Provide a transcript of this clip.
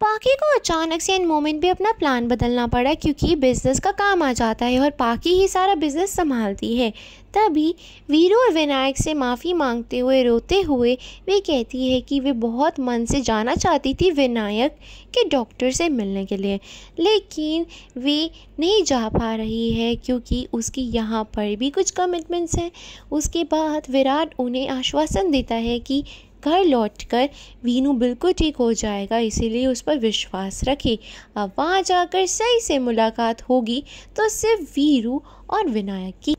पाकी को अचानक से इन मोमेंट भी अपना प्लान बदलना पड़ा क्योंकि बिजनेस का काम आ जाता है और पाकी ही सारा बिजनेस संभालती है तभी वीरू और विनायक से माफ़ी मांगते हुए रोते हुए वे कहती है कि वे बहुत मन से जाना चाहती थी विनायक के डॉक्टर से मिलने के लिए लेकिन वे नहीं जा पा रही है क्योंकि उसकी यहाँ पर भी कुछ कमिटमेंट्स हैं उसके बाद विराट उन्हें आश्वासन देता है कि घर लौटकर वीनू बिल्कुल ठीक हो जाएगा इसीलिए उस पर विश्वास रखे अब वहाँ जाकर सही से मुलाकात होगी तो सिर्फ वीरू और विनायक की